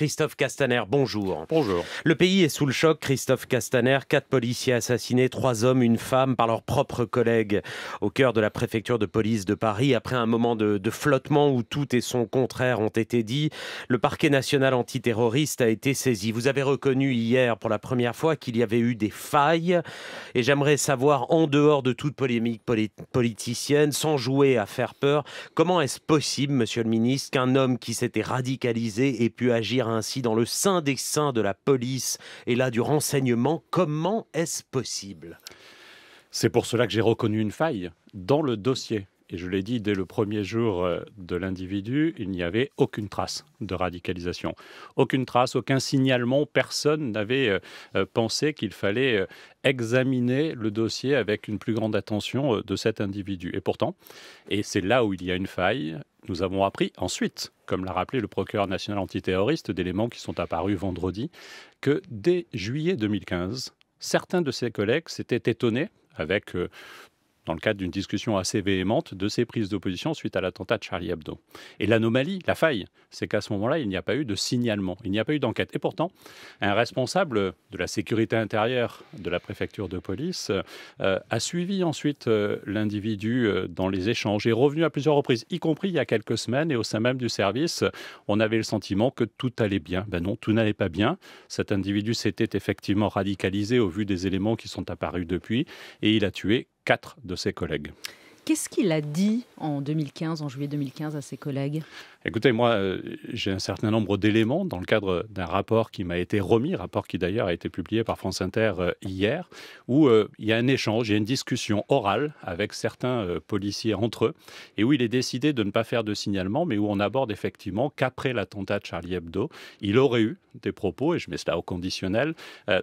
Christophe Castaner, bonjour. Bonjour. Le pays est sous le choc. Christophe Castaner, quatre policiers assassinés, trois hommes, une femme par leurs propres collègues au cœur de la préfecture de police de Paris. Après un moment de, flottement où tout et son contraire ont été dit, le parquet national antiterroriste a été saisi. Vous avez reconnu hier pour la première fois qu'il y avait eu des failles et j'aimerais savoir, en dehors de toute polémique politicienne, sans jouer à faire peur, comment est-ce possible, monsieur le ministre, qu'un homme qui s'était radicalisé ait pu agir ainsi dans le sein des seins de la police et là du renseignement. Comment est-ce possible C'est pour cela que j'ai reconnu une faille dans le dossier et je l'ai dit dès le premier jour euh, de l'individu, il n'y avait aucune trace de radicalisation. Aucune trace, aucun signalement, personne n'avait euh, euh, pensé qu'il fallait examiner le dossier avec une plus grande attention de cet individu. Et pourtant, et c'est là où il y a une faille, nous avons appris ensuite, comme l'a rappelé le procureur national antiterroriste, d'éléments qui sont apparus vendredi, que dès juillet 2015, certains de ses collègues s'étaient étonnés avec dans le cadre d'une discussion assez véhémente de ces prises d'opposition suite à l'attentat de Charlie Hebdo. Et l'anomalie, la faille, c'est qu'à ce moment-là, il n'y a pas eu de signalement, il n'y a pas eu d'enquête. Et pourtant, un responsable de la sécurité intérieure de la préfecture de police euh, a suivi ensuite euh, l'individu euh, dans les échanges et revenu à plusieurs reprises, y compris il y a quelques semaines et au sein même du service, on avait le sentiment que tout allait bien. Ben non, tout n'allait pas bien. Cet individu s'était effectivement radicalisé au vu des éléments qui sont apparus depuis et il a tué quatre de ses collègues. Qu'est-ce qu'il a dit en 2015, en juillet 2015, à ses collègues Écoutez, moi, euh, j'ai un certain nombre d'éléments dans le cadre d'un rapport qui m'a été remis, rapport qui d'ailleurs a été publié par France Inter euh, hier, où euh, il y a un échange, il y a une discussion orale avec certains policiers entre eux, et où il est décidé de ne pas faire de signalement, mais où on aborde effectivement qu'après l'attentat de Charlie Hebdo, il aurait eu des propos, et je mets cela au conditionnel,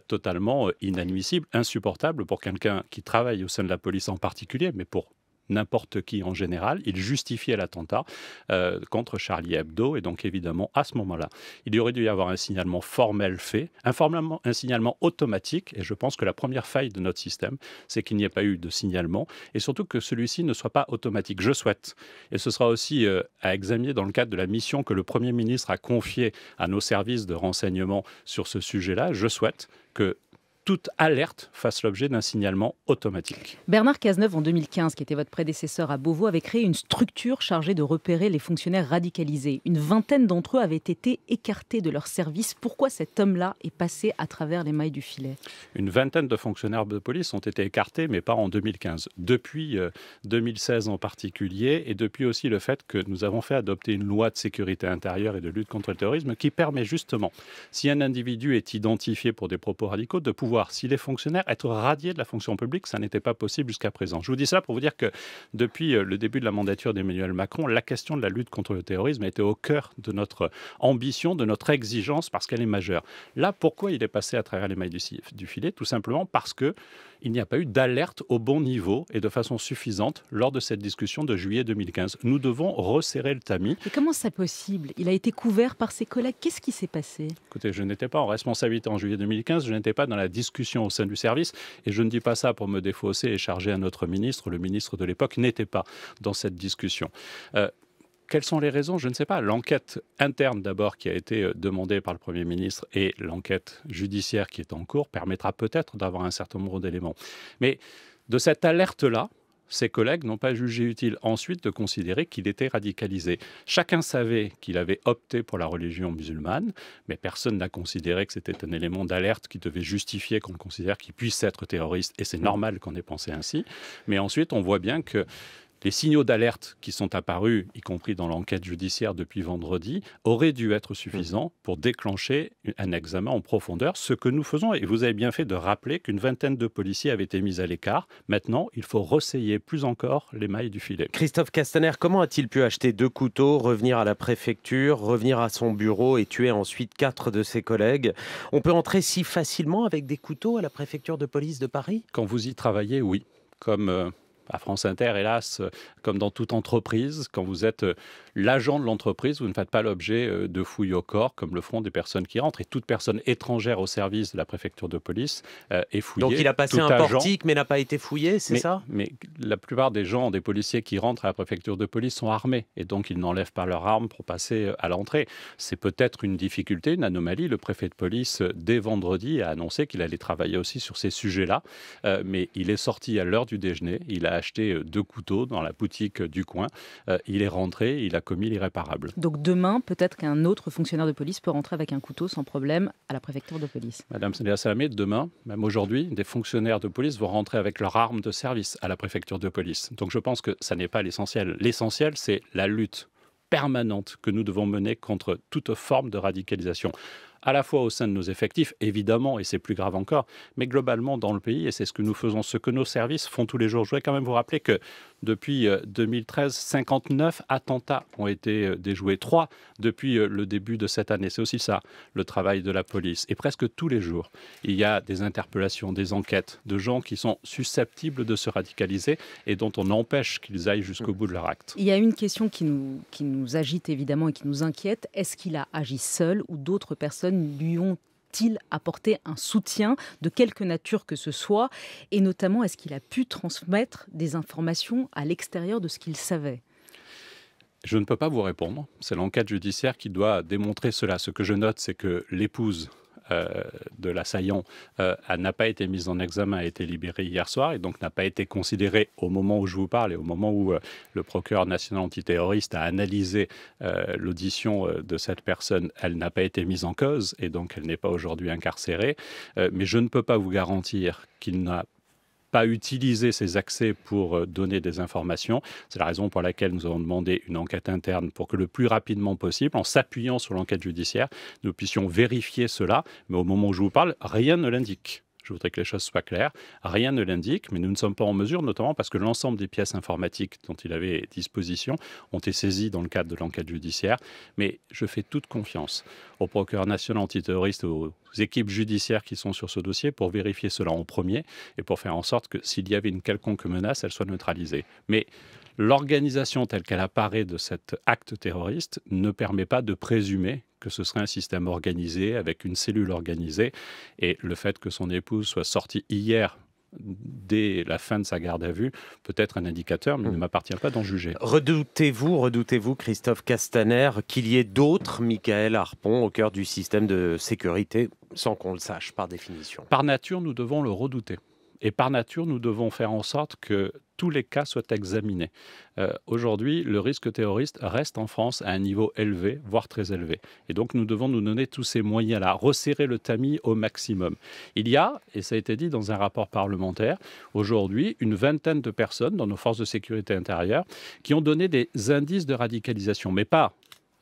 totalement inadmissibles, insupportables pour quelqu'un qui travaille au sein de la police en particulier, mais pour n'importe qui en général. Il justifiait l'attentat euh, contre Charlie Hebdo. Et donc, évidemment, à ce moment-là, il y aurait dû y avoir un signalement formel fait, un signalement automatique. Et je pense que la première faille de notre système, c'est qu'il n'y ait pas eu de signalement et surtout que celui-ci ne soit pas automatique. Je souhaite. Et ce sera aussi euh, à examiner dans le cadre de la mission que le Premier ministre a confiée à nos services de renseignement sur ce sujet-là. Je souhaite que toute alerte fasse l'objet d'un signalement automatique. Bernard Cazeneuve, en 2015, qui était votre prédécesseur à Beauvau, avait créé une structure chargée de repérer les fonctionnaires radicalisés. Une vingtaine d'entre eux avaient été écartés de leur service. Pourquoi cet homme-là est passé à travers les mailles du filet Une vingtaine de fonctionnaires de police ont été écartés, mais pas en 2015. Depuis 2016 euh, en particulier, et depuis aussi le fait que nous avons fait adopter une loi de sécurité intérieure et de lutte contre le terrorisme qui permet justement, si un individu est identifié pour des propos radicaux, de pouvoir si les fonctionnaires, être radiés de la fonction publique. Ça n'était pas possible jusqu'à présent. Je vous dis ça pour vous dire que depuis euh, le début de la mandature d'Emmanuel Macron, la question de la lutte contre le terrorisme était au cœur de notre ambition, de notre exigence, parce qu'elle est majeure. Là, pourquoi il est passé à travers les mailles du filet Tout simplement parce que il n'y a pas eu d'alerte au bon niveau et de façon suffisante lors de cette discussion de juillet 2015. Nous devons resserrer le tamis. Mais comment c'est possible Il a été couvert par ses collègues. Qu'est-ce qui s'est passé Écoutez, je n'étais pas en responsabilité en juillet 2015, je n'étais pas dans la discussion au sein du service et je ne dis pas ça pour me défausser et charger un autre ministre. Le ministre de l'époque n'était pas dans cette discussion. Euh, quelles sont les raisons Je ne sais pas. L'enquête interne d'abord qui a été euh, demandée par le Premier ministre et l'enquête judiciaire qui est en cours permettra peut-être d'avoir un certain nombre d'éléments. Mais de cette alerte-là, ses collègues n'ont pas jugé utile ensuite de considérer qu'il était radicalisé. Chacun savait qu'il avait opté pour la religion musulmane, mais personne n'a considéré que c'était un élément d'alerte qui devait justifier qu'on considère qu'il puisse être terroriste, et c'est normal qu'on ait pensé ainsi. Mais ensuite, on voit bien que les signaux d'alerte qui sont apparus, y compris dans l'enquête judiciaire depuis vendredi, auraient dû être suffisants pour déclencher un examen en profondeur, ce que nous faisons. Et vous avez bien fait de rappeler qu'une vingtaine de policiers avaient été mis à l'écart. Maintenant, il faut resserrer plus encore les mailles du filet. Christophe Castaner, comment a-t-il pu acheter deux couteaux, revenir à la préfecture, revenir à son bureau et tuer ensuite quatre de ses collègues On peut entrer si facilement avec des couteaux à la préfecture de police de Paris Quand vous y travaillez, oui. Comme... Euh, à France Inter, hélas, euh, comme dans toute entreprise, quand vous êtes euh, l'agent de l'entreprise, vous ne faites pas l'objet euh, de fouilles au corps comme le font des personnes qui rentrent. Et toute personne étrangère au service de la préfecture de police euh, est fouillée. Donc il a passé un portique mais n'a pas été fouillé, c'est ça Mais la plupart des gens, des policiers qui rentrent à la préfecture de police sont armés et donc ils n'enlèvent pas leurs armes pour passer euh, à l'entrée. C'est peut-être une difficulté, une anomalie. Le préfet de police, dès vendredi, a annoncé qu'il allait travailler aussi sur ces sujets-là. mais il est sorti à l'heure du déjeuner, il a acheté deux couteaux dans la boutique du coin, il est rentré, il a commis l'irréparable. Donc demain, peut-être qu'un autre fonctionnaire de police peut rentrer avec un couteau sans problème à la préfecture de police. Madame Salamé, demain, même aujourd'hui, des fonctionnaires de police vont rentrer avec leur arme de service à la préfecture de police. Donc je pense que ça n'est pas l'essentiel. L'essentiel, c'est la lutte permanente que nous devons mener contre toute forme de radicalisation à la fois au sein de nos effectifs, évidemment, et c'est plus grave encore, mais globalement dans le pays, et c'est ce que nous faisons, ce que nos services font tous les jours. Je voudrais quand même vous rappeler que depuis 2013, euh, 59 attentats ont été euh, déjoués, 3 depuis euh, le début de cette année. C'est aussi ça, le travail de la police. Et presque tous les jours, il y a des interpellations, des enquêtes de gens qui sont susceptibles de se radicaliser et dont on empêche qu'ils aillent jusqu'au bout de leur acte. Il y a une question qui nous, qui nous agite évidemment et qui nous inquiète. Est-ce qu'il a agi seul ou d'autres personnes lui ont-ils apporté un soutien de quelque nature que ce soit Et notamment, est-ce qu'il a pu transmettre des informations à l'extérieur de ce qu'il savait je ne peux pas vous répondre. C'est l'enquête judiciaire qui doit démontrer cela. Ce que je note, c'est que l'épouse euh, de l'assaillant euh, n'a pas été mise en examen, a été libérée hier soir et donc n'a pas été considérée au moment où je vous parle et au moment où euh, le procureur national antiterroriste a analysé l'audition de cette personne, elle n'a pas été mise en cause et donc elle n'est pas aujourd'hui incarcérée. mais je ne peux pas vous garantir qu'il n'a pas utiliser ces accès pour euh, donner des informations. C'est la raison pour laquelle nous avons demandé une enquête interne pour que le plus rapidement possible, en s'appuyant sur l'enquête judiciaire, nous puissions vérifier cela. Mais au moment où je vous parle, rien ne l'indique. Je voudrais que les choses soient claires. Rien ne l'indique, mais nous ne sommes pas en mesure, notamment parce que l'ensemble des pièces informatiques dont il avait disposition ont été saisies dans le cadre de l'enquête judiciaire. Mais je fais toute confiance au procureur national antiterroriste, aux équipes judiciaires qui sont sur ce dossier pour vérifier cela en premier et pour faire en sorte que s'il y avait une quelconque menace, elle soit neutralisée. Mais L'organisation telle qu'elle apparaît de cet acte terroriste ne permet pas de présumer que ce serait un système organisé avec une cellule organisée. Et le fait que son épouse soit sortie hier dès la fin de sa garde à vue peut être un indicateur, mais il ne hmm. m'appartient pas d'en juger. Redoutez-vous, redoutez-vous, Christophe Castaner, qu'il y ait d'autres Michael Harpon au cœur du système de sécurité, sans qu'on le sache, par définition Par nature, nous devons le redouter. Et par nature, nous devons faire en sorte que tous les cas soient examinés. Euh, aujourd'hui, le risque terroriste reste en France à un niveau élevé, voire très élevé. Et donc, nous devons nous donner tous ces moyens-là, resserrer le tamis au maximum. Il y a, et ça a été dit dans un rapport parlementaire, aujourd'hui, une vingtaine de personnes dans nos forces de sécurité intérieure qui ont donné des indices de radicalisation, mais pas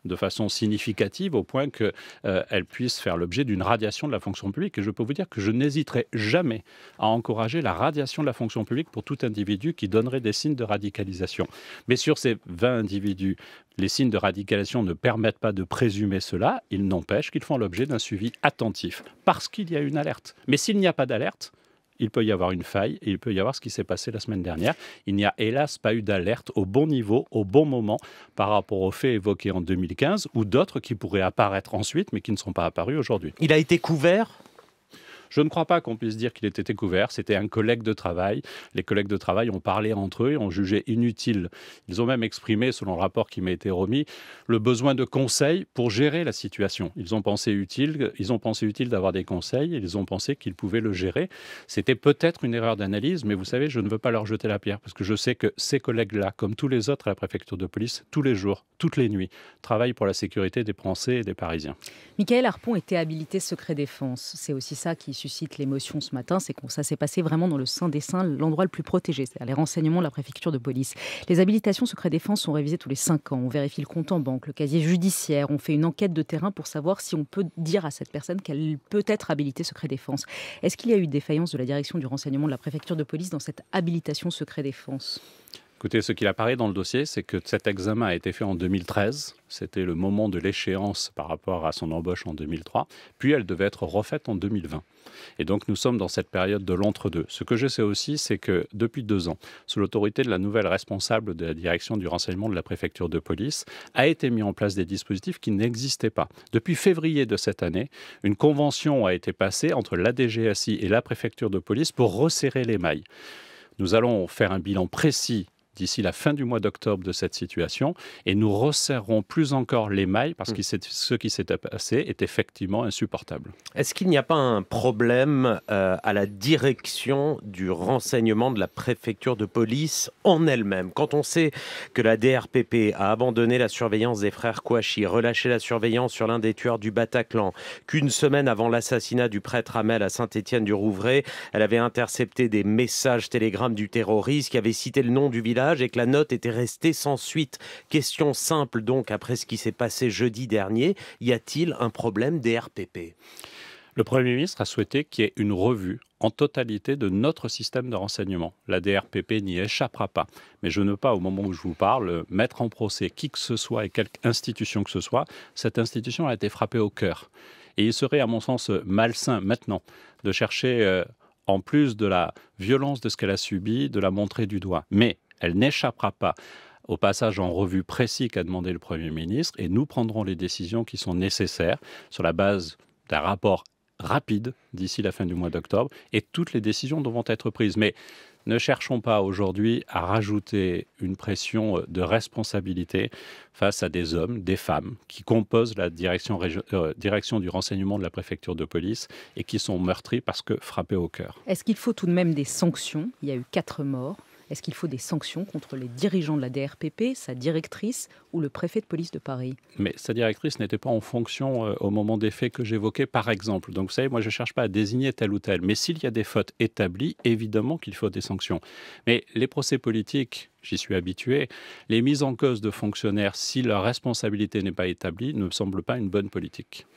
de façon significative au point qu'elle euh, puisse faire l'objet d'une radiation de la fonction publique. Et je peux vous dire que je n'hésiterai jamais à encourager la radiation de la fonction publique pour tout individu qui donnerait des signes de radicalisation. Mais sur ces 20 individus, les signes de radicalisation ne permettent pas de présumer cela, ils n'empêche qu'ils font l'objet d'un suivi attentif, parce qu'il y a une alerte. Mais s'il n'y a pas d'alerte, il peut y avoir une faille il peut y avoir ce qui s'est passé la semaine dernière. Il n'y a hélas pas eu d'alerte au bon niveau, au bon moment par rapport aux faits évoqués en 2015 ou d'autres qui pourraient apparaître ensuite mais qui ne sont pas apparus aujourd'hui. Il a été couvert je ne crois pas qu'on puisse dire qu'il était découvert. C'était un collègue de travail. Les collègues de travail ont parlé entre eux et ont jugé inutile. Ils ont même exprimé, selon le rapport qui m'a été remis, le besoin de conseils pour gérer la situation. Ils ont pensé utile, ils ont pensé utile d'avoir des conseils. Et ils ont pensé qu'ils pouvaient le gérer. C'était peut-être une erreur d'analyse, mais vous savez, je ne veux pas leur jeter la pierre parce que je sais que ces collègues-là, comme tous les autres à la préfecture de police, tous les jours, toutes les nuits, travaillent pour la sécurité des Français et des Parisiens. Michael Harpon était habilité secret défense. C'est aussi ça qui suscite l'émotion ce matin, c'est que ça s'est passé vraiment dans le sein des seins, l'endroit le plus protégé, c'est-à-dire les renseignements de la préfecture de police. Les habilitations secret défense sont révisées tous les 5 ans. On vérifie le compte en banque, le casier judiciaire, on fait une enquête de terrain pour savoir si on peut dire à cette personne qu'elle peut être habilitée secret défense. Est-ce qu'il y a eu défaillance de la direction du renseignement de la préfecture de police dans cette habilitation secret défense Écoutez, ce qu'il apparaît dans le dossier, c'est que cet examen a été fait en 2013. C'était le moment de l'échéance par rapport à son embauche en 2003. Puis elle devait être refaite en 2020. Et donc nous sommes dans cette période de l'entre-deux. Ce que je sais aussi, c'est que depuis deux ans, sous l'autorité de la nouvelle responsable de la direction du renseignement de la préfecture de police, a été mis en place des dispositifs qui n'existaient pas. Depuis février de cette année, une convention a été passée entre la et la préfecture de police pour resserrer les mailles. Nous allons faire un bilan précis d'ici la fin du mois d'octobre de cette situation et nous resserrons plus encore les mailles parce hmm. que ce qui s'est passé est effectivement insupportable. Est-ce qu'il n'y a pas un problème euh, à la direction du renseignement de la préfecture de police en elle-même Quand on sait que la DRPP a abandonné la surveillance des frères Kouachi, relâché la surveillance sur l'un des tueurs du Bataclan, qu'une semaine avant l'assassinat du prêtre Amel à Saint-Étienne-du-Rouvray, elle avait intercepté des messages télégrammes du terroriste qui avait cité le nom du village et que la note était restée sans suite. Question simple donc après ce qui s'est passé jeudi dernier, y a-t-il un problème DRPP le Premier ministre a souhaité qu'il y ait une revue en totalité de notre système de renseignement. La DRPP n'y échappera pas. Mais je ne veux pas, au moment où je vous parle, mettre en procès qui que ce soit et quelle institution que ce soit. Cette institution a été frappée au cœur. Et il serait, à mon sens, malsain maintenant de chercher, euh, en plus de la violence de ce qu'elle a subi, de la montrer du doigt. Mais elle n'échappera pas au passage en revue précis qu'a demandé le Premier ministre et nous prendrons les décisions qui sont nécessaires sur la base d'un rapport rapide d'ici la fin du mois d'octobre et toutes les décisions devront être prises. Mais ne cherchons pas aujourd'hui à rajouter une pression de responsabilité face à des hommes, des femmes qui composent la direction, euh, direction du renseignement de la préfecture de police et qui sont meurtris parce que frappés au cœur. Est-ce qu'il faut tout de même des sanctions Il y a eu quatre morts. Est-ce qu'il faut des sanctions contre les dirigeants de la DRPP, sa directrice ou le préfet de police de Paris Mais sa directrice n'était pas en fonction euh, au moment des faits que j'évoquais, par exemple. Donc vous savez, moi je ne cherche pas à désigner tel ou tel. Mais s'il y a des fautes établies, évidemment qu'il faut des sanctions. Mais les procès politiques j'y suis habitué, les mises en cause de fonctionnaires, si leur responsabilité n'est pas établie, ne me semblent pas une bonne politique.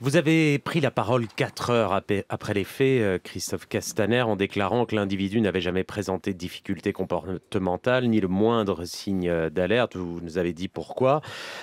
Vous avez pris la parole quatre heures après les faits, euh, Christophe Castaner, en déclarant que l'individu n'avait jamais présenté de difficultés comportementales ni le moindre signe euh, d'alerte. Vous nous avez dit pourquoi.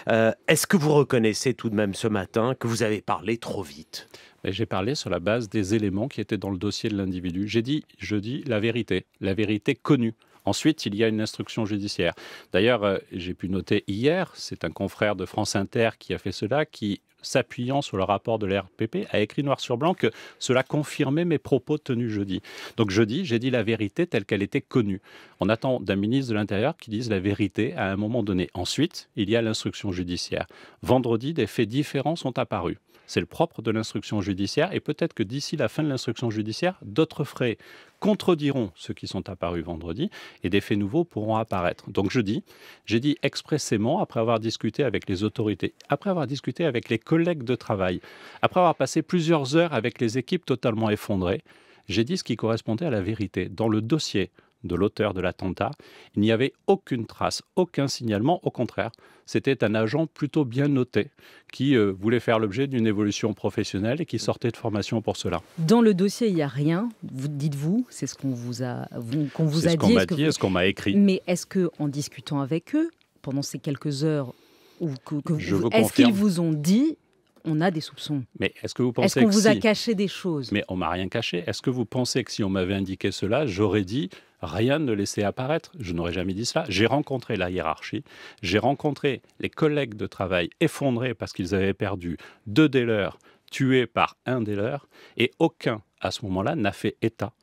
Euh, est-ce que vous reconnaissez tout de même ce matin que vous avez parlé trop vite j'ai parlé sur la base des éléments qui étaient dans le dossier de l'individu. J'ai dit, je dis la vérité, la vérité connue. Ensuite, il y a une instruction judiciaire. D'ailleurs, j'ai pu noter hier, c'est un confrère de France Inter qui a fait cela, qui s'appuyant sur le rapport de l'RPP, a écrit noir sur blanc que cela confirmait mes propos tenus jeudi. Donc jeudi, j'ai dit la vérité telle qu'elle était connue. On attend d'un ministre de l'Intérieur qui dise la vérité à un moment donné. Ensuite, il y a l'instruction judiciaire. Vendredi, des faits différents sont apparus. C'est le propre de l'instruction judiciaire et peut-être que d'ici la fin de l'instruction judiciaire, d'autres frais contrediront ceux qui sont apparus vendredi et des faits nouveaux pourront apparaître. Donc je dis, j'ai dit expressément, après avoir discuté avec les autorités, après avoir discuté avec les collègues de travail, après avoir passé plusieurs heures avec les équipes totalement effondrées, j'ai dit ce qui correspondait à la vérité. Dans le dossier, de l'auteur de l'attentat. Il n'y avait aucune trace, aucun signalement, au contraire. C'était un agent plutôt bien noté qui euh, voulait faire l'objet d'une évolution professionnelle et qui sortait de formation pour cela. Dans le dossier, il n'y a rien, vous dites-vous, c'est ce qu'on vous a, qu'on vous a dit. Qu'on ce qu'on m'a écrit. Mais est-ce que, en discutant avec eux, pendant ces quelques heures, que, est-ce qu'ils vous ont dit on a des soupçons. Mais est-ce que vous pensez qu'on vous a caché des choses Mais on m'a rien caché. Est-ce que vous pensez que si on m'avait indiqué cela, j'aurais dit rien ne laissait apparaître. Je n'aurais jamais dit cela. J'ai rencontré la hiérarchie, j'ai rencontré les collègues de travail effondrés parce qu'ils avaient perdu deux des leurs, tués par un des leurs, et aucun, à ce moment-là, n'a fait état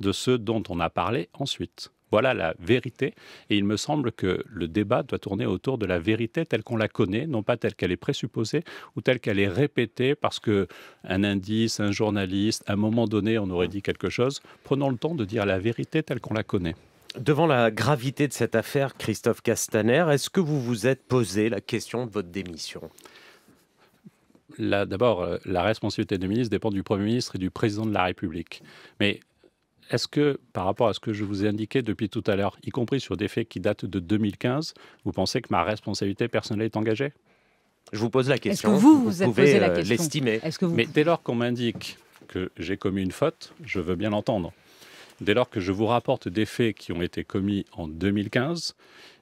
de ce dont on a parlé ensuite. Voilà la vérité. Et il me semble que le débat doit tourner autour de la vérité telle qu'on la connaît, non pas telle qu'elle est présupposée ou telle qu'elle est répétée parce que un indice, un journaliste, à un moment donné, on aurait dit quelque chose. Prenons le temps de dire la vérité telle qu'on la connaît. Devant la gravité de cette affaire, Christophe Castaner, est-ce que vous vous êtes posé la question de votre démission D'abord, euh, la responsabilité du ministre dépend du Premier ministre et du Président de la République. Mais est-ce que, par rapport à ce que je vous ai indiqué depuis tout à l'heure, y compris sur des faits qui datent de 2015, vous pensez que ma responsabilité personnelle est engagée Je vous pose la question. vous, vous, pouvez euh, l'estimer Mais dès lors qu'on m'indique que j'ai commis une faute, je veux bien l'entendre. Dès lors que je vous rapporte des faits qui ont été commis en 2015,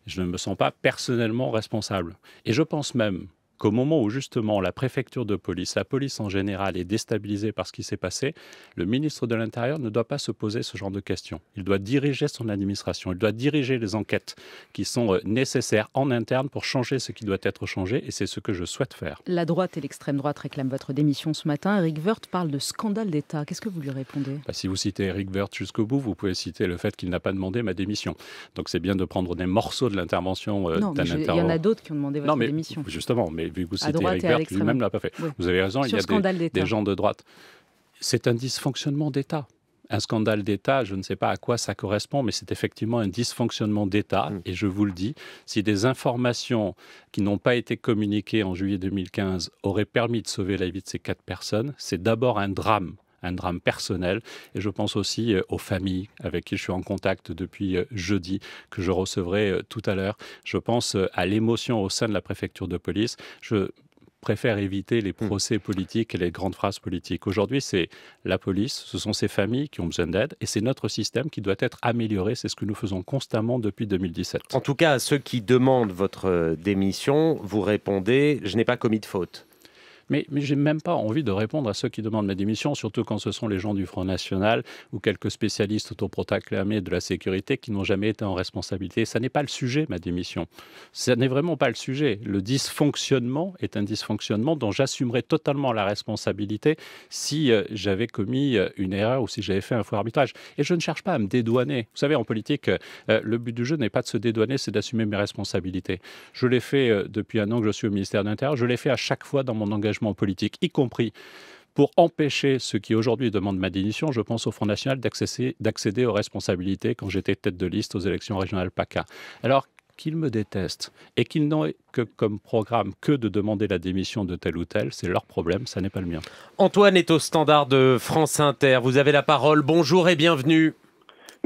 je ne me sens pas personnellement responsable. Et je pense même au moment où justement la préfecture de police, la police en général est déstabilisée par ce qui s'est passé, le ministre de l'Intérieur ne doit pas se poser ce genre de questions. Il doit diriger son administration, il doit diriger les enquêtes qui sont euh, nécessaires en interne pour changer ce qui doit être changé et c'est ce que je souhaite faire. La droite et l'extrême droite réclament votre démission ce matin. Eric Woerth parle de scandale d'État. Qu'est-ce que vous lui répondez bah, Si vous citez Eric Woerth jusqu'au bout, vous pouvez citer le fait qu'il n'a pas demandé ma démission. Donc c'est bien de prendre des morceaux de l'intervention euh, d'un Il y en a d'autres qui ont demandé votre non, mais, Justement, mais vous Vous avez raison, il y a des, gens de droite. C'est un dysfonctionnement d'État un scandale d'État, je ne sais pas à quoi ça correspond, mais c'est effectivement un dysfonctionnement d'État. Mm. Et je vous le dis, si des informations qui n'ont pas été communiquées en juillet 2015 auraient permis de sauver la vie de ces quatre personnes, c'est d'abord un drame un drame personnel. Et je pense aussi euh, aux familles avec qui je suis en contact depuis euh, jeudi, que je recevrai euh, tout à l'heure. Je pense à l'émotion au sein de la préfecture de police. Je préfère éviter les hmm. procès politiques et les grandes phrases politiques. Aujourd'hui, c'est la police, ce sont ces familles qui ont besoin d'aide et c'est notre système qui doit être amélioré. C'est ce que nous faisons constamment depuis 2017. En tout cas, à ceux qui demandent votre démission, vous répondez Je n'ai pas commis de faute. Mais, mais j'ai même pas envie de répondre à ceux qui demandent ma démission, surtout quand ce sont les gens du Front National ou quelques spécialistes autoproclamés de la sécurité qui n'ont jamais été en responsabilité. Ça n'est pas le sujet, ma démission. Ça n'est vraiment pas le sujet. Le dysfonctionnement est un dysfonctionnement dont j'assumerai totalement la responsabilité si euh, j'avais commis euh, une erreur ou si j'avais fait un faux arbitrage. Et je ne cherche pas à me dédouaner. Vous savez, en politique, euh, le but du jeu n'est pas de se dédouaner, c'est d'assumer mes responsabilités. Je l'ai fait depuis un an que je suis au ministère de l'Intérieur. Je l'ai fait à chaque fois dans mon engagement politique, y compris pour empêcher ceux qui aujourd'hui demandent ma démission, je pense au Front National, d'accéder aux responsabilités quand j'étais tête de liste aux élections régionales PACA. Alors qu'ils me détestent et qu'ils n'ont que comme programme que de demander la démission de tel ou tel, c'est leur problème, ça n'est pas le mien. Antoine est au standard de France Inter, vous avez la parole, bonjour et bienvenue.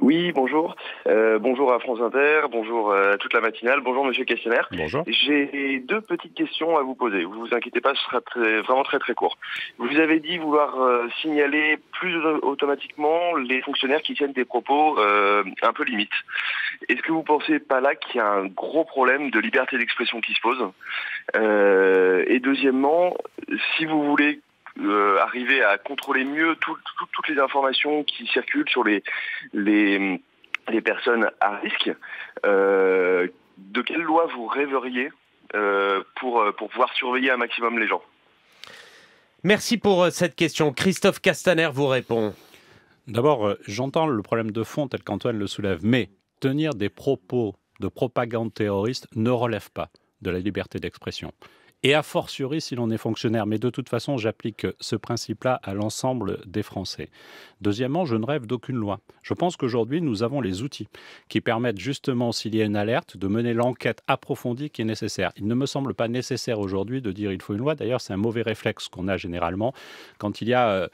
Oui, bonjour. Euh, bonjour à France Inter, bonjour euh, à toute la matinale, bonjour Monsieur Questionnaire. J'ai deux petites questions à vous poser. Vous vous inquiétez pas, ce sera très, vraiment très très court. Vous avez dit vouloir euh, signaler plus automatiquement les fonctionnaires qui tiennent des propos un peu limites. Est-ce que vous pensez pas là qu'il y a un gros problème de liberté d'expression qui se pose Et deuxièmement, si vous voulez euh, arriver à contrôler mieux toutes les informations qui circulent sur les, les, personnes à risque. Euh, de quelle loi vous rêveriez euh, pour, pour pouvoir surveiller un maximum les gens Merci pour cette question. Christophe Castaner vous répond. D'abord, j'entends le problème de fond tel qu'Antoine le soulève, mais tenir des propos de propagande terroriste ne relève pas de la liberté d'expression et a fortiori si l'on est fonctionnaire. Mais de toute façon, j'applique ce principe-là à l'ensemble des Français. Deuxièmement, je ne rêve d'aucune loi. Je pense qu'aujourd'hui, nous avons les outils qui permettent justement, s'il y a une alerte, de mener l'enquête approfondie qui est nécessaire. Il ne me semble pas nécessaire aujourd'hui de dire il faut une loi. D'ailleurs, c'est un mauvais réflexe qu'on a généralement quand il y a... Euh,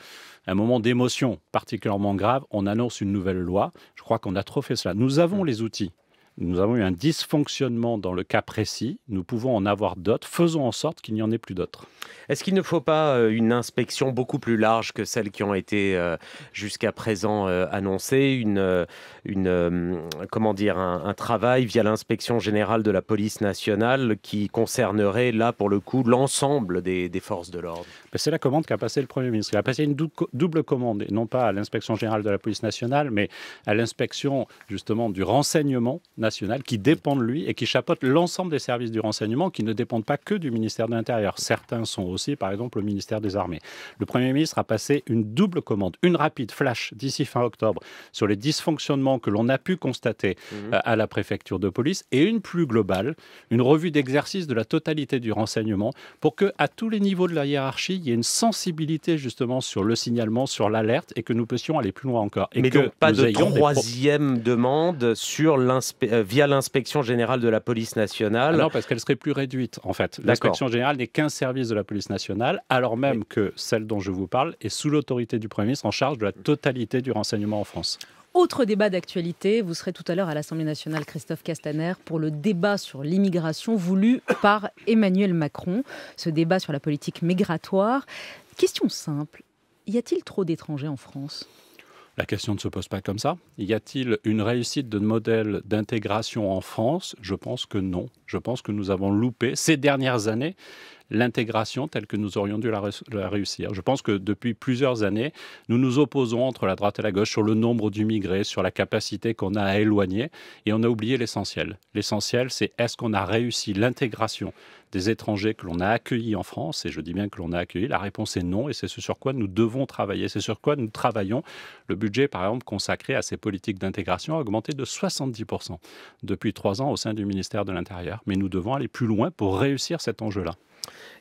un moment d'émotion particulièrement grave, on annonce une nouvelle loi. Je crois qu'on a trop fait cela. Nous avons mmh. les outils nous avons eu un dysfonctionnement dans le cas précis, nous pouvons en avoir d'autres, faisons en sorte qu'il n'y en ait plus d'autres. Est-ce qu'il ne faut pas euh, une inspection beaucoup plus large que celles qui ont été euh, jusqu'à présent euh, annoncées, une, une, comment dire, un, travail via l'inspection générale de la police nationale qui concernerait là pour le coup l'ensemble des, forces de l'ordre ben, C'est la commande qu'a passée le Premier ministre. Il a passé une double commande, non pas à l'inspection générale de la police nationale, mais à l'inspection justement du renseignement national qui dépend de lui et qui chapeaute l'ensemble des services du renseignement qui ne dépendent pas que du ministère de l'Intérieur. Certains sont aussi, par exemple, le ministère des Armées. Le Premier ministre a passé une double commande, une rapide flash d'ici fin octobre sur les dysfonctionnements que l'on a pu constater mhm. euh, à la préfecture de police et une plus globale, une revue d'exercice de la totalité du renseignement pour que, à tous les niveaux de la hiérarchie, il y ait une sensibilité justement sur le signalement, sur l'alerte et que nous puissions aller plus loin encore. Et Mais donc pas de troisième demande sur l'inspect euh, via l'inspection générale de la police nationale. Ah non, parce qu'elle serait plus réduite, en fait. L'inspection générale n'est qu'un service de la police nationale, alors même que celle dont je vous parle est sous l'autorité du Premier ministre en charge de la totalité du renseignement en France. Autre débat d'actualité, vous serez tout à l'heure à l'Assemblée nationale, Christophe Castaner, pour le débat sur l'immigration voulu par Emmanuel Macron, ce débat sur la politique migratoire. Question simple, y a-t-il trop d'étrangers en France la question ne se pose pas comme ça. Y a-t-il une réussite de modèle d'intégration en France Je pense que non. Je pense que nous avons loupé ces dernières années l'intégration telle que nous aurions dû la, réussir. Je pense que depuis plusieurs années, nous nous opposons entre la droite et la gauche sur le nombre d'immigrés, sur la capacité qu'on a à éloigner, et on a oublié l'essentiel. L'essentiel, c'est est-ce qu'on a réussi l'intégration des étrangers que l'on a accueillis en France, et je dis bien que l'on a accueilli, la réponse est non, et c'est ce sur quoi nous devons travailler, c'est sur quoi nous travaillons. Le budget, par exemple, consacré à ces politiques d'intégration a augmenté de 70% depuis trois ans au sein du ministère de l'Intérieur. Mais nous devons aller plus loin pour réussir cet enjeu-là.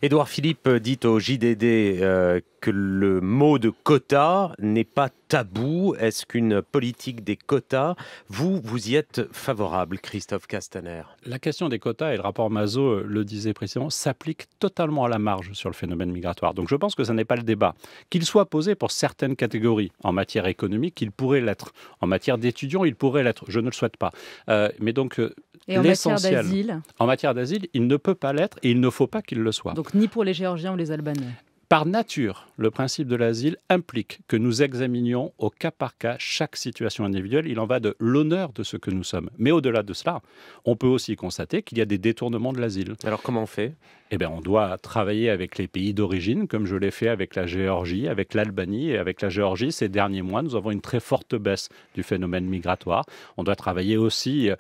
Édouard Philippe dit au JDD euh, que le mot de quota n'est pas tabou Est-ce qu'une politique des quotas, vous, vous y êtes favorable, Christophe Castaner La question des quotas, et le rapport Mazot euh, le disait précédemment, s'applique totalement à la marge sur le phénomène migratoire. Donc je pense que ce n'est pas le débat. Qu'il soit posé pour certaines catégories en matière économique, il pourrait l'être. En matière d'étudiants, il pourrait l'être. Je ne le souhaite pas. Euh, mais donc, euh, l'essentiel. En matière d'asile, il ne peut pas l'être et il ne faut pas qu'il le soit. Donc ni pour les Géorgiens ou les Albanais par nature, le principe de l'asile implique que nous examinions au cas par cas chaque situation individuelle. Il en va de l'honneur de ce que nous sommes. Mais au-delà de cela, on peut aussi constater qu'il y a des détournements de l'asile. Alors comment on fait Eh bien, on doit travailler avec les pays d'origine, comme je l'ai fait avec la Géorgie, avec l'Albanie et avec la Géorgie. Ces derniers mois, nous avons une très forte baisse du phénomène migratoire. On doit travailler aussi euh,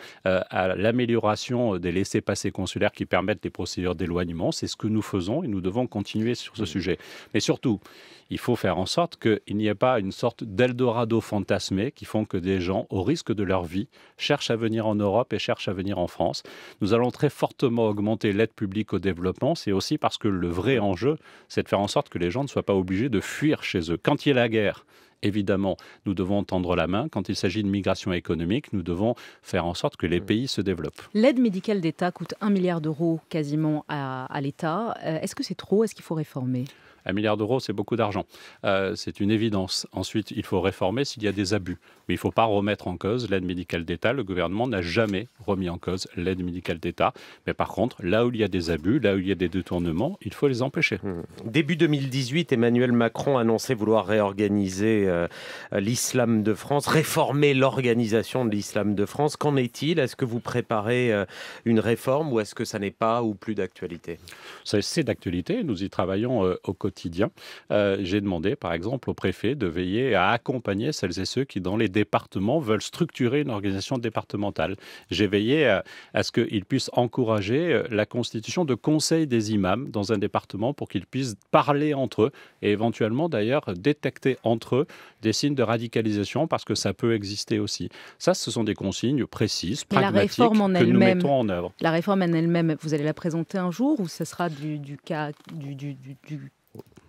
à l'amélioration des laissés-passer consulaires qui permettent des procédures d'éloignement. C'est ce que nous faisons et nous devons continuer sur ce mmh. sujet. Mais surtout, il faut faire en sorte qu'il n'y ait pas une sorte d'Eldorado fantasmé qui font que des gens, au risque de leur vie, cherchent à venir en Europe et cherchent à venir en France. Nous allons très fortement augmenter l'aide publique au développement. C'est aussi parce que le vrai enjeu, c'est de faire en sorte que les gens ne soient pas obligés de fuir chez eux. Quand il y a la guerre, évidemment, nous devons tendre la main. Quand il s'agit de migration économique, nous devons faire en sorte que les pays se développent. L'aide médicale d'État coûte un milliard d'euros quasiment à l'État. Euh, est-ce que c'est trop Est-ce qu'il faut réformer un milliard d'euros, c'est beaucoup d'argent. Euh, c'est une évidence. Ensuite, il faut réformer s'il y a des abus. Mais il ne faut pas remettre en cause l'aide médicale d'État. Le gouvernement n'a jamais remis en cause l'aide médicale d'État. Mais par contre, là où il y a des abus, là où il y a des détournements, il faut les empêcher. Mmh. Début 2018, Emmanuel Macron annonçait vouloir réorganiser euh, l'islam de France, réformer l'organisation de l'islam de France. Qu'en est-il Est-ce que vous préparez euh, une réforme ou est-ce que ça n'est pas ou plus d'actualité C'est d'actualité. Nous y travaillons au quotidien quotidien. Euh, j'ai demandé, par exemple, au préfet de veiller à accompagner celles et ceux qui, dans les départements, veulent structurer une organisation départementale. J'ai veillé euh, à, ce qu'ils puissent encourager euh, la constitution de conseils des imams dans un département pour qu'ils puissent parler entre eux et éventuellement, d'ailleurs, détecter entre eux des signes de radicalisation parce que ça peut exister aussi. Ça, ce sont des consignes précises, pragmatiques que nous mettons en œuvre. La réforme en elle-même, vous allez la présenter un jour ou ce sera du, cas du, du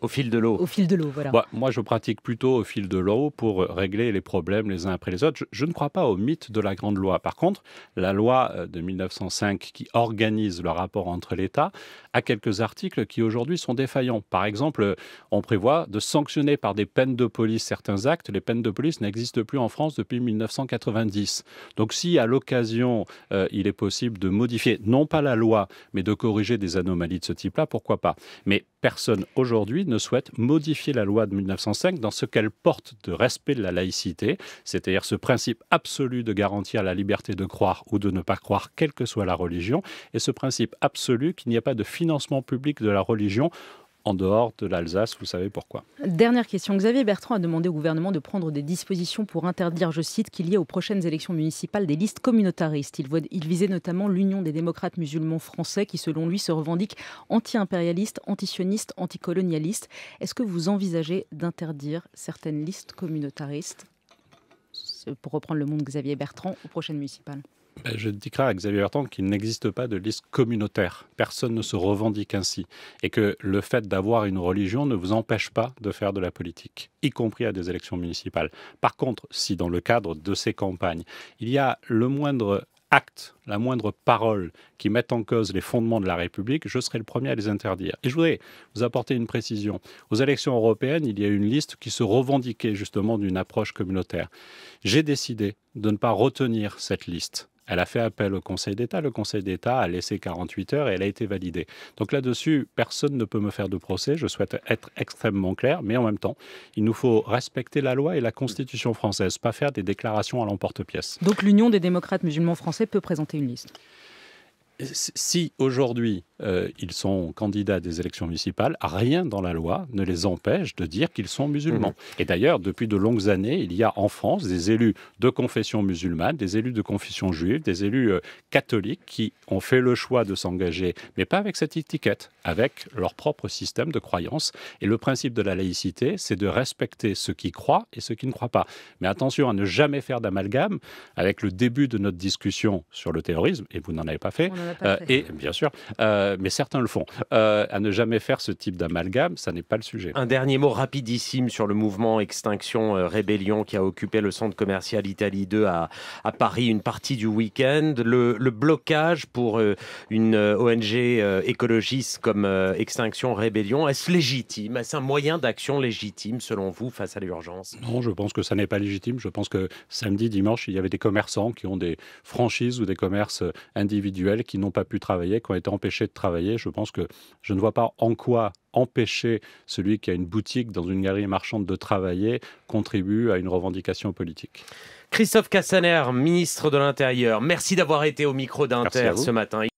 au fil de l'eau. Au fil de l'eau, voilà. Bah, moi, je pratique plutôt au fil de l'eau pour régler les problèmes les uns après les autres. Je, ne crois pas au mythe de la grande loi. Par contre, la loi euh, de 1905 qui organise le rapport entre l'État a quelques articles qui aujourd'hui sont défaillants. Par exemple, on prévoit de sanctionner par des peines de police certains actes. Les peines de police n'existent plus en France depuis 1990. Donc, si à l'occasion euh, il est possible de modifier, non pas la loi, mais de corriger des anomalies de ce type-là, pourquoi pas Mais personne aujourd'hui ne souhaite modifier la loi de 1905 dans ce qu'elle porte de respect de la laïcité, c'est-à-dire ce principe absolu de garantir la liberté de croire ou de ne pas croire, quelle que soit la religion, et ce principe absolu qu'il n'y a pas de financement public de la religion en dehors de l'Alsace, vous savez pourquoi. Dernière question. Xavier Bertrand a demandé au gouvernement de prendre des dispositions pour interdire, je cite, qu'il y ait aux prochaines élections municipales des listes communautaristes. Il, visait notamment l'Union des démocrates musulmans français qui, selon lui, se revendique anti impérialistes anti-sioniste, colonialistes Est-ce que vous envisagez d'interdire certaines listes communautaristes pour reprendre le mot de Xavier Bertrand, aux prochaines municipales je déclare à Xavier Bertrand qu'il n'existe pas de liste communautaire. Personne ne se revendique ainsi. Et que le fait d'avoir une religion ne vous empêche pas de faire de la politique, y compris à des élections municipales. Par contre, si dans le cadre de ces campagnes, il y a le moindre acte, la moindre parole qui mette en cause les fondements de la République, je serai le premier à les interdire. Et je voudrais vous apporter une précision. Aux élections européennes, il y a une liste qui se revendiquait justement d'une approche communautaire. J'ai décidé de ne pas retenir cette liste elle a fait appel au Conseil d'État. Le Conseil d'État a laissé 48 heures et elle a été validée. Donc là-dessus, personne ne peut me faire de procès. Je souhaite être extrêmement clair, mais en même temps, il nous faut respecter la loi et la Constitution française, pas faire des déclarations à l'emporte-pièce. Donc l'Union des démocrates musulmans français peut présenter une liste si aujourd'hui euh, ils sont candidats des élections municipales, rien dans la loi ne les empêche de dire qu'ils sont musulmans. Mmh. Et d'ailleurs, depuis de longues années, il y a en France des élus de confession musulmane, des élus de confession juive, des élus euh, catholiques qui ont fait le choix de s'engager, mais pas avec cette étiquette, avec leur propre système de croyance. Et le principe de la laïcité, c'est de respecter ceux qui croient et ceux qui ne croient pas. Mais attention à ne jamais faire d'amalgame avec le début de notre discussion sur le terrorisme, et vous n'en avez pas fait, euh, et bien sûr, euh, mais certains le font. Euh, à ne jamais faire ce type d'amalgame, ça n'est pas le sujet. Un dernier mot rapidissime sur le mouvement Extinction euh, Rébellion qui a occupé le centre commercial Italie 2 à, à Paris une partie du week-end. Le, le, blocage pour une ONG écologiste comme Extinction Rébellion, est-ce légitime Est-ce un moyen d'action légitime selon vous face à l'urgence Non, je pense que ça n'est pas légitime. Je pense que samedi, dimanche, il y avait des commerçants qui ont des franchises ou des commerces individuels qui n'ont pas pu travailler, qui ont été empêchés de travailler travailler. Je pense que je ne vois pas en quoi empêcher celui qui a une boutique dans une galerie marchande de travailler contribue à une revendication politique. Christophe Cassaner, ministre de l'Intérieur, merci d'avoir été au micro d'Inter ce matin.